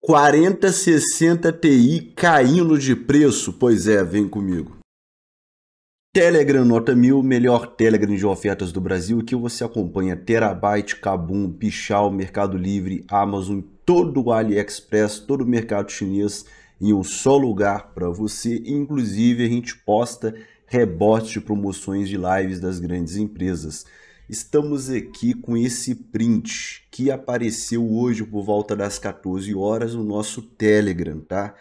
4060 Ti caindo de preço? Pois é, vem comigo. Telegram nota mil, melhor Telegram de ofertas do Brasil, que você acompanha Terabyte, Kabum, Pichal, Mercado Livre, Amazon, todo o AliExpress, todo o mercado chinês em um só lugar para você. Inclusive, a gente posta rebotes de promoções de lives das grandes empresas. Estamos aqui com esse print que apareceu hoje por volta das 14 horas no nosso Telegram, tá?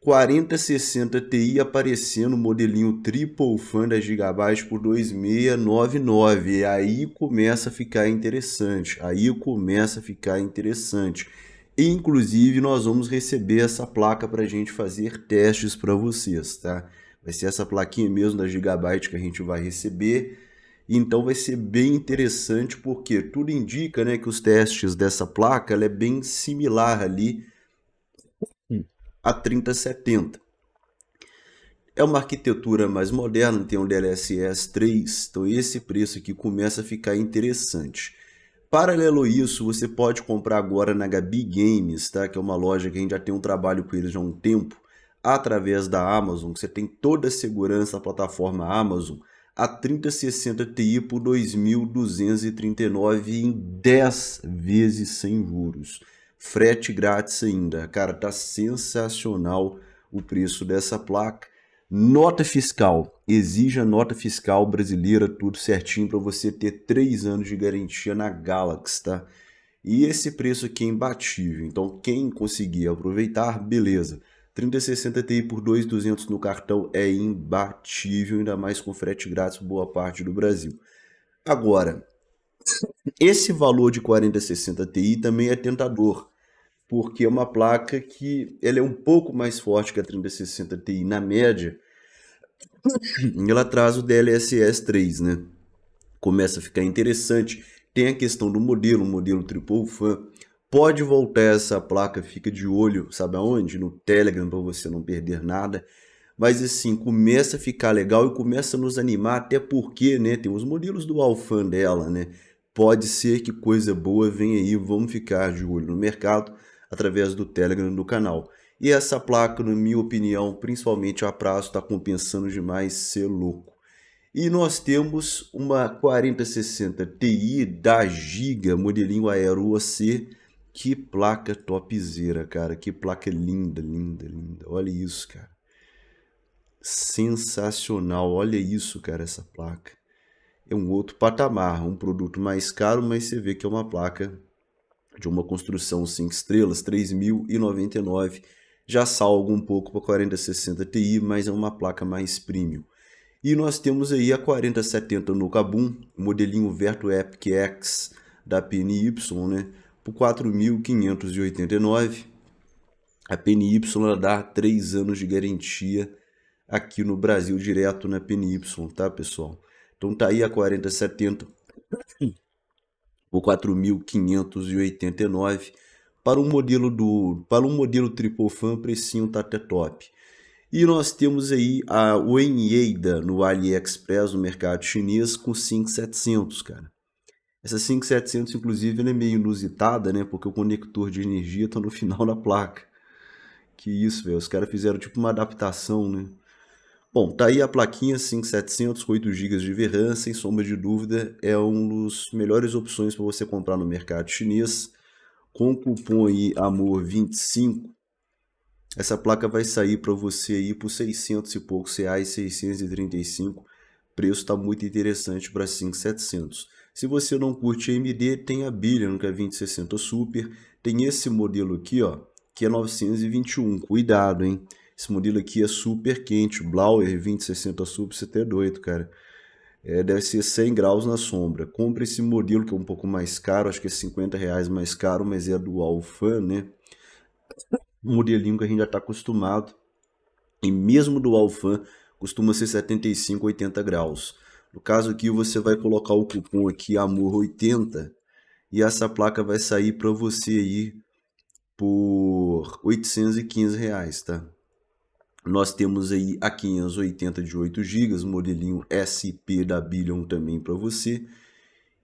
4060 Ti aparecendo modelinho triple fan da Gigabyte por 2699. E aí começa a ficar interessante. Aí começa a ficar interessante. Inclusive, nós vamos receber essa placa para a gente fazer testes para vocês, tá? Vai ser essa plaquinha mesmo da Gigabyte que a gente vai receber. Então vai ser bem interessante porque tudo indica né, que os testes dessa placa é bem similar ali a 3070. É uma arquitetura mais moderna, tem um DLSS 3, então esse preço aqui começa a ficar interessante. Paralelo a isso, você pode comprar agora na Gabi Games, tá? que é uma loja que a gente já tem um trabalho com eles já há um tempo, através da Amazon, você tem toda a segurança da plataforma Amazon, a 3060 Ti por 2.239 em 10 vezes sem juros. Frete grátis ainda. Cara, tá sensacional o preço dessa placa. Nota fiscal. Exija a nota fiscal brasileira, tudo certinho, para você ter 3 anos de garantia na Galaxy, tá? E esse preço aqui é imbatível. Então, quem conseguir aproveitar, beleza. 3060 Ti por 2,200 no cartão é imbatível, ainda mais com frete grátis boa parte do Brasil. Agora, esse valor de 4060 Ti também é tentador, porque é uma placa que ela é um pouco mais forte que a 3060 Ti na média. Ela traz o DLSS 3, né? Começa a ficar interessante. Tem a questão do modelo, modelo triple fan Pode voltar essa placa, fica de olho, sabe aonde? No Telegram para você não perder nada. Mas assim, começa a ficar legal e começa a nos animar, até porque, né, tem os modelos do Alfan dela, né? Pode ser que coisa boa venha aí, vamos ficar de olho no mercado através do Telegram do canal. E essa placa, na minha opinião, principalmente a prazo, está compensando demais ser louco. E nós temos uma 4060 Ti da Giga, modelinho Aero OC, que placa topzera, cara. Que placa linda, linda, linda. Olha isso, cara. Sensacional. Olha isso, cara, essa placa. É um outro patamar, um produto mais caro, mas você vê que é uma placa de uma construção 5 estrelas, 3.099. Já salga um pouco para 4060 Ti, mas é uma placa mais premium. E nós temos aí a 4070 no Kabum, modelinho Verto Epic X da PNY, né? por 4.589. A PNY dá 3 anos de garantia aqui no Brasil direto na PNY, tá, pessoal? Então tá aí a 4070 por 4.589 para um modelo do para um modelo tripofan precinho tá até top. E nós temos aí a Wenyeida no AliExpress, no mercado chinês, com 5.700, cara. Essa 5700, inclusive, ela é meio inusitada, né? Porque o conector de energia tá no final da placa. Que isso, velho. Os caras fizeram tipo uma adaptação, né? Bom, tá aí a plaquinha 5700, 8 GB de VRAM, sem sombra de dúvida, é uma das melhores opções para você comprar no mercado chinês. Com o cupom aí AMOR25, essa placa vai sair para você aí por 600 e poucos reais, 635. Preço está muito interessante para 5700. Se você não curte AMD, tem a Billion, que é 2060 Super. Tem esse modelo aqui, ó, que é 921. Cuidado, hein? Esse modelo aqui é super quente. Blauer 2060 Super, você tá doido, cara. É, deve ser 100 graus na sombra. Compre esse modelo que é um pouco mais caro, acho que é 50 reais mais caro, mas é do Alfan, né? Um modelinho que a gente já está acostumado. E mesmo do Alfan, costuma ser 75, 80 graus. No caso aqui, você vai colocar o cupom aqui AMOR80 e essa placa vai sair para você aí por 815 reais, tá? Nós temos aí a 580 de 8 GB, modelinho SP da Billion também para você.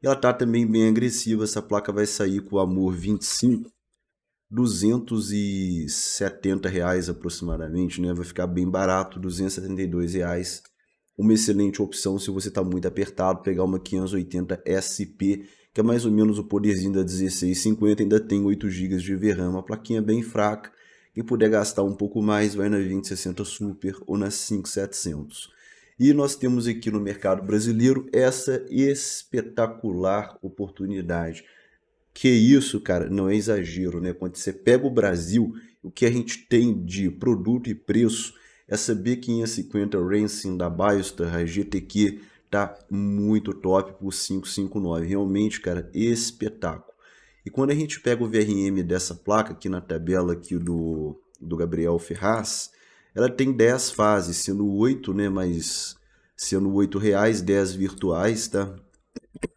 Ela tá também bem agressiva, essa placa vai sair com o Amor 25, 270 reais aproximadamente, né? Vai ficar bem barato, 272 reais uma excelente opção se você está muito apertado, pegar uma 580 SP, que é mais ou menos o poderzinho da 1650, ainda tem 8 GB de VRAM, uma plaquinha é bem fraca, quem puder gastar um pouco mais vai na 2060 Super ou na 5700. E nós temos aqui no mercado brasileiro essa espetacular oportunidade. Que isso, cara, não é exagero, né? Quando você pega o Brasil, o que a gente tem de produto e preço essa B550 Racing da Biostar, a GTQ, tá muito top por 559. Realmente, cara, espetáculo. E quando a gente pega o VRM dessa placa aqui na tabela aqui do, do Gabriel Ferraz, ela tem 10 fases, sendo 8, né, mas sendo 8 reais, 10 virtuais, tá?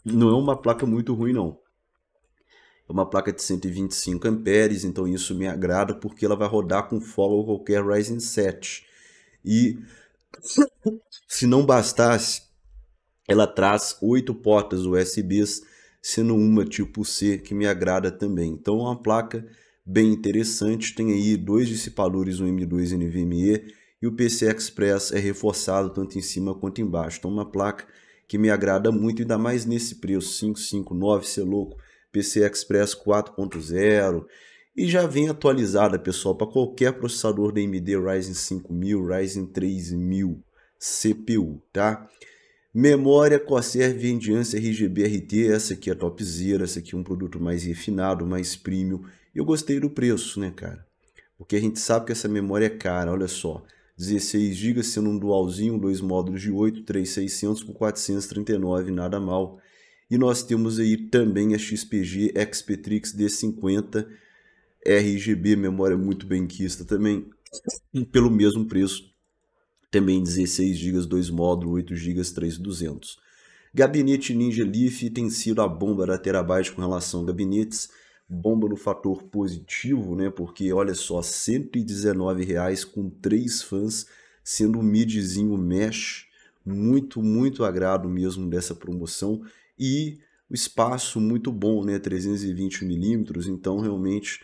Não é uma placa muito ruim não. É uma placa de 125 amperes, então isso me agrada porque ela vai rodar com follow qualquer Ryzen 7. E se não bastasse, ela traz oito portas USBs, sendo uma tipo C que me agrada também. Então é uma placa bem interessante, tem aí dois dissipadores, um M2 NVMe, e o PCI Express é reforçado tanto em cima quanto embaixo. Então é uma placa que me agrada muito, ainda mais nesse preço, 559, ser é louco, PCI Express 4.0, e já vem atualizada, pessoal, para qualquer processador da AMD Ryzen 5000, Ryzen 3000, CPU, tá? Memória Corsair Vendiance RGB RT, essa aqui é topzera, essa aqui é um produto mais refinado, mais premium. Eu gostei do preço, né, cara? Porque a gente sabe que essa memória é cara, olha só. 16 GB sendo um dualzinho, dois módulos de 8, 3600 por 439, nada mal. E nós temos aí também a XPG Xpetrix D50 RGB, memória muito bem benquista também, pelo mesmo preço. Também 16 GB, 2 módulos, 8 GB, 3200. Gabinete Ninja Leaf tem sido a bomba da Terabyte com relação a gabinetes. Bomba no fator positivo, né? Porque olha só, R$ 119,00 com três fãs, sendo um midzinho mesh. Muito, muito agrado mesmo dessa promoção. E o espaço muito bom, né? 320 milímetros, então realmente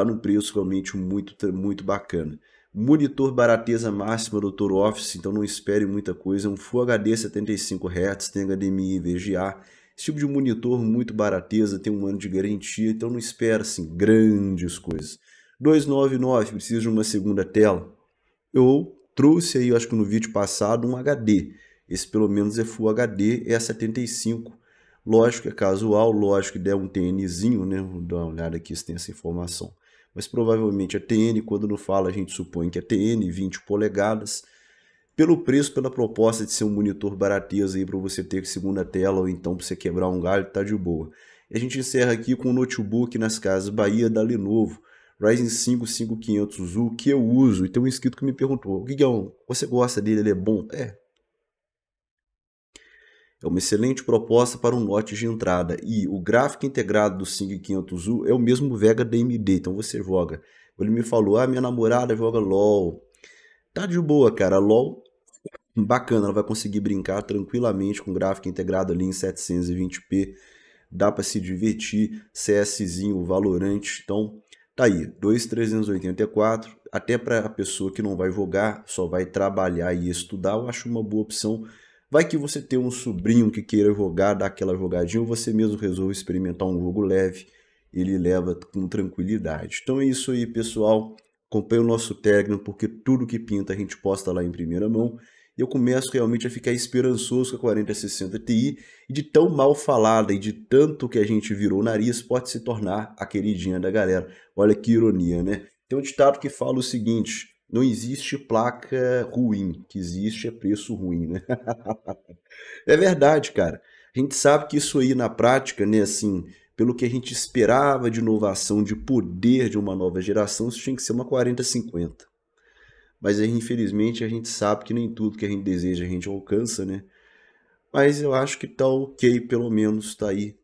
está num preço realmente muito, muito bacana. Monitor barateza máxima do Toro Office, então não espere muita coisa. Um Full HD 75 Hz, tem HDMI e VGA. Esse tipo de monitor muito barateza, tem um ano de garantia, então não espera assim, grandes coisas. 299, precisa de uma segunda tela. Eu trouxe aí, acho que no vídeo passado, um HD. Esse pelo menos é Full HD, é 75. Lógico que é casual, lógico que der um TNzinho, né? Vou dar uma olhada aqui se tem essa informação mas provavelmente é TN, quando não fala a gente supõe que é TN, 20 polegadas. Pelo preço, pela proposta de ser um monitor barateza aí para você ter segunda tela ou então para você quebrar um galho, tá de boa. E a gente encerra aqui com o um notebook nas casas Bahia da Lenovo, Ryzen 5 5500U, que eu uso. E tem um inscrito que me perguntou, Guigão, você gosta dele, ele é bom? É, é uma excelente proposta para um lote de entrada e o gráfico integrado do 5500 500U é o mesmo Vega DMD, então você joga. Ele me falou, ah, minha namorada joga LOL. Tá de boa, cara, LOL bacana, ela vai conseguir brincar tranquilamente com gráfico integrado ali em 720p, dá para se divertir, CSzinho, Valorante, então tá aí, 2,384, até para a pessoa que não vai jogar, só vai trabalhar e estudar, eu acho uma boa opção Vai que você tem um sobrinho que queira jogar, dar aquela jogadinha, ou você mesmo resolve experimentar um jogo leve, ele leva com tranquilidade. Então é isso aí, pessoal. Acompanhe o nosso Telegram, porque tudo que pinta a gente posta lá em primeira mão. E eu começo realmente a ficar esperançoso com a 4060 Ti, e de tão mal falada e de tanto que a gente virou o nariz, pode se tornar a queridinha da galera. Olha que ironia, né? Tem um ditado que fala o seguinte: não existe placa ruim, que existe é preço ruim, né? é verdade, cara. A gente sabe que isso aí na prática, né, assim, pelo que a gente esperava de inovação, de poder de uma nova geração, isso tinha que ser uma 40-50. Mas é, infelizmente a gente sabe que nem tudo que a gente deseja a gente alcança, né? Mas eu acho que tá ok, pelo menos tá aí.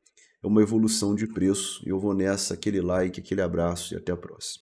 É uma evolução de preço. Eu vou nessa, aquele like, aquele abraço e até a próxima.